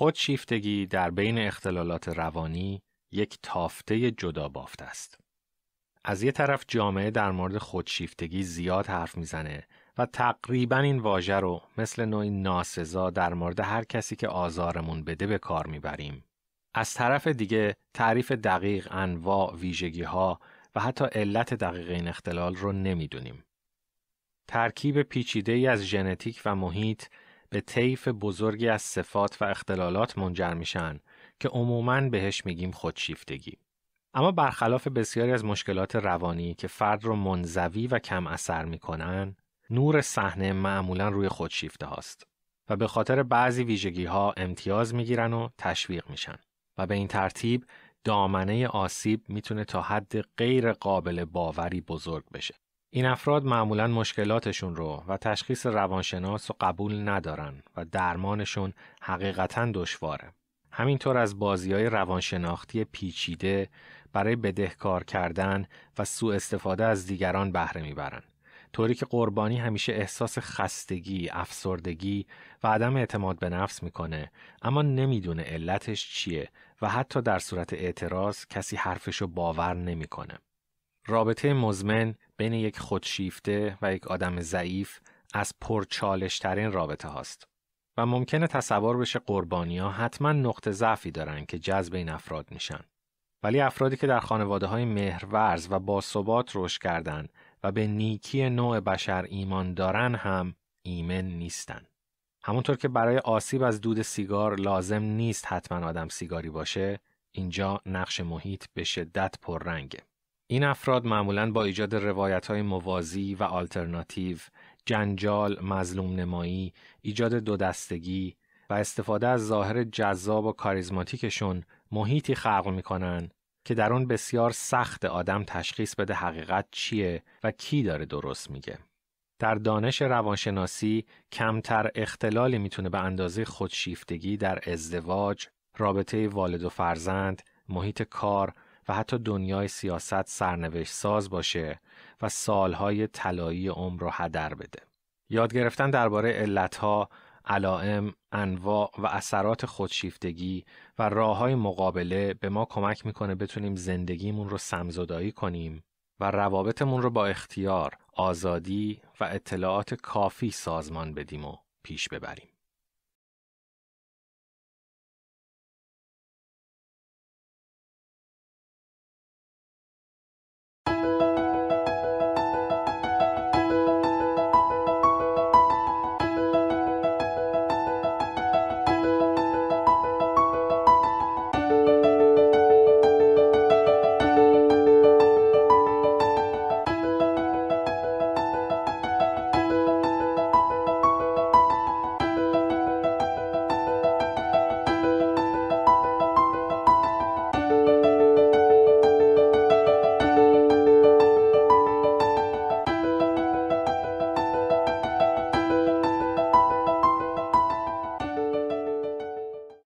خودشیفتگی در بین اختلالات روانی یک تافته جدا بافت است. از یه طرف جامعه در مورد خودشیفتگی زیاد حرف میزنه و تقریبا این واژه رو مثل نوعی ناسزا در مورد هر کسی که آزارمون بده به کار میبریم. از طرف دیگه تعریف دقیق انواع ویژگی ها و حتی علت دقیق این اختلال رو نمیدونیم. ترکیب پیچیده ای از ژنتیک و محیط به طیف بزرگی از صفات و اختلالات منجر میشن که عموماً بهش میگیم خودشیفتگی. اما برخلاف بسیاری از مشکلات روانی که فرد رو منزوی و کم اثر میکنن، نور صحنه معمولا روی خودشیفته هاست و به خاطر بعضی ویژگی ها امتیاز میگیرن و تشویق میشن و به این ترتیب دامنه آسیب میتونه تا حد غیر قابل باوری بزرگ بشه. این افراد معمولا مشکلاتشون رو و تشخیص روانشناس رو قبول ندارن و درمانشون حقیقتا دشواره. همینطور از بازی های روانشناختی پیچیده برای بدهکار کردن و سوء استفاده از دیگران بهره میبرن. طوری که قربانی همیشه احساس خستگی، افسردگی و عدم اعتماد به نفس میکنه اما نمیدونه علتش چیه و حتی در صورت اعتراض کسی حرفشو باور نمیکنه. رابطه مزمن بین یک خودشیفته و یک آدم ضعیف از پرچالشترین رابطه هاست و ممکنه تصور بشه قربانی ها حتما نقط ضعفی دارن که جذب این افراد میشن. ولی افرادی که در خانواده های مهرورز و باثبات رشد کردن و به نیکی نوع بشر ایمان دارن هم ایمن نیستن. همونطور که برای آسیب از دود سیگار لازم نیست حتما آدم سیگاری باشه، اینجا نقش محیط به شدت پررنگه. این افراد معمولا با ایجاد روایت های موازی و آلترناتیو، جنجال، مظلوم نمایی، ایجاد دو دستگی و استفاده از ظاهر جذاب و کاریزماتیکشون محیطی خلق میکنن که در اون بسیار سخت آدم تشخیص بده حقیقت چیه و کی داره درست میگه. در دانش روانشناسی کمتر اختلالی میتونه به اندازه خودشیفتگی در ازدواج، رابطه والد و فرزند، محیط کار و حتی دنیای سیاست سرنوشت ساز باشه و سالهای طلایی عمر رو هدر بده. یاد گرفتن درباره علتها، علائم، انواع و اثرات خودشیفتگی و راه های مقابله به ما کمک میکنه بتونیم زندگیمون رو سمزدایی کنیم و روابطمون رو با اختیار، آزادی و اطلاعات کافی سازمان بدیم و پیش ببریم.